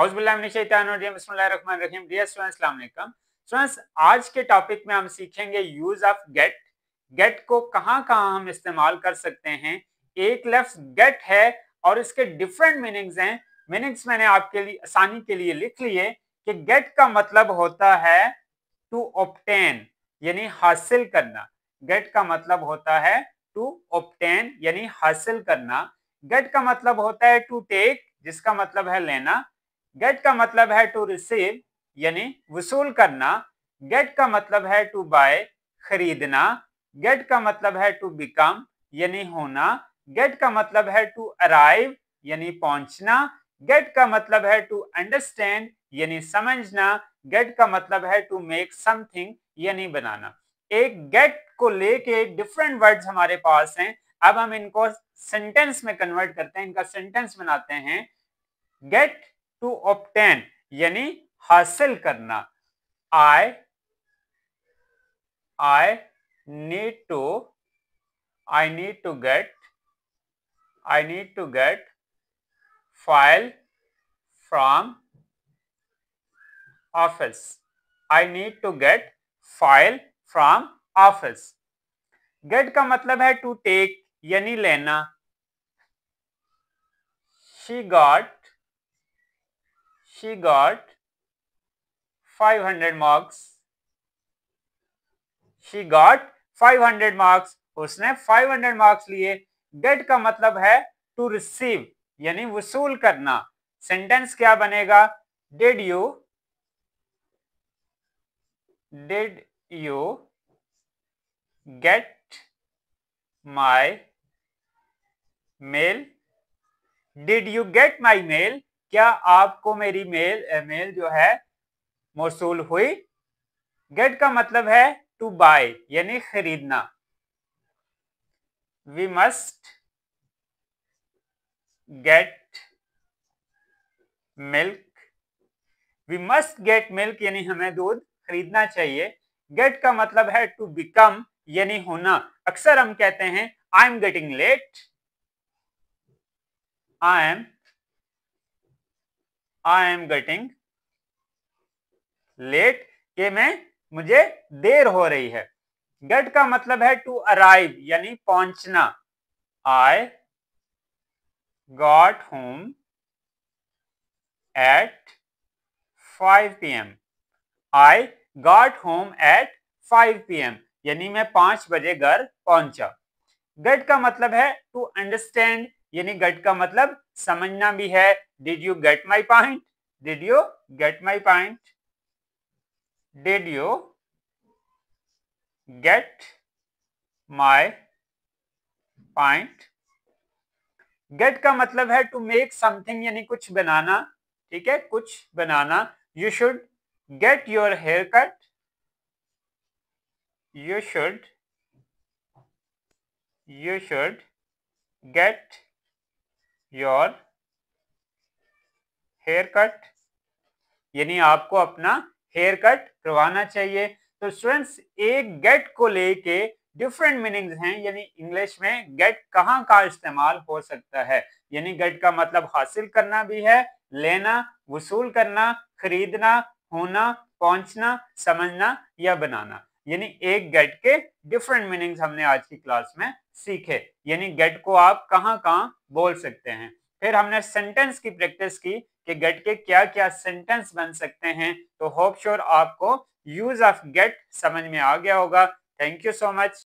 आज के टॉपिक में हम सीखेंगे यूज ऑफ गेट गेट को कहां कहां हम इस्तेमाल कर सकते हैं एक लफ्स गेट है और इसके डिफरेंट मीनिंग्स हैं मीनिंग्स मैंने आपके लिए आसानी के लिए लिख लिए कि गेट का मतलब होता है टू ऑप्टेन यानी हासिल करना गेट का मतलब होता है टू ऑप्टेन यानी हासिल करना गेट का मतलब होता है टू टेक जिसका मतलब है लेना गेट का मतलब है टू रिसीव यानी वसूल करना गेट का मतलब है टू बाय खरीदना गेट का मतलब है टू बिकम यानी होना गेट का मतलब है टू अराइव यानी पहुंचना गेट का मतलब है टू अंडरस्टैंड यानी समझना गेट का मतलब है टू मेक समथिंग यानी बनाना एक गेट को लेके डिफरेंट वर्ड्स हमारे पास हैं अब हम इनको सेंटेंस में कन्वर्ट करते हैं इनका सेंटेंस बनाते हैं गेट टू ऑप्टेन यानी हासिल करना I I need to I need to get I need to get file from office I need to get file from office get का मतलब है टू टेक यानी लेना she got she got 500 marks she got 500 marks उसने 500 marks लिए gate का मतलब है टू रिसीव यानी वसूल करना सेंटेंस क्या बनेगा did you did you get my mail did you get my mail क्या आपको मेरी मेल मेल eh, जो है मौसूल हुई गेट का मतलब है टू बाय यानी खरीदना we must get milk we must get milk यानी हमें दूध खरीदना चाहिए गेट का मतलब है टू बिकम यानी होना अक्सर हम कहते हैं I am getting late I am I am getting late के मैं मुझे देर हो रही है गेट का मतलब है टू अराइव यानी पहुंचना I got home at 5 PM I got home at 5 AM यानी मैं पांच बजे घर पहुंचा गट का मतलब है टू अंडरस्टैंड यानी गट का मतलब समझना भी है did you get my point did you get my point did you get my point get का मतलब है टू मेक समथिंग यानी कुछ बनाना ठीक है कुछ बनाना you should get your hair cut you should you should get your hair cut यानी आपको अपना हेयर कट करवाना चाहिए तो स्टूडेंट्स एक गेट को लेके डिफरेंट मीनिंग्स हैं यानी इंग्लिश में गेट कहाँ का इस्तेमाल हो सकता है यानी गेट का मतलब हासिल करना भी है लेना वसूल करना खरीदना होना पहुंचना समझना या बनाना यानी एक गेट के डिफरेंट मीनिंग्स हमने आज की क्लास में सीखे यानी गेट को आप कहाँ कहाँ बोल सकते हैं फिर हमने सेंटेंस की प्रैक्टिस की कि गेट के क्या क्या सेंटेंस बन सकते हैं तो होप श्योर आपको यूज ऑफ गेट समझ में आ गया होगा थैंक यू सो मच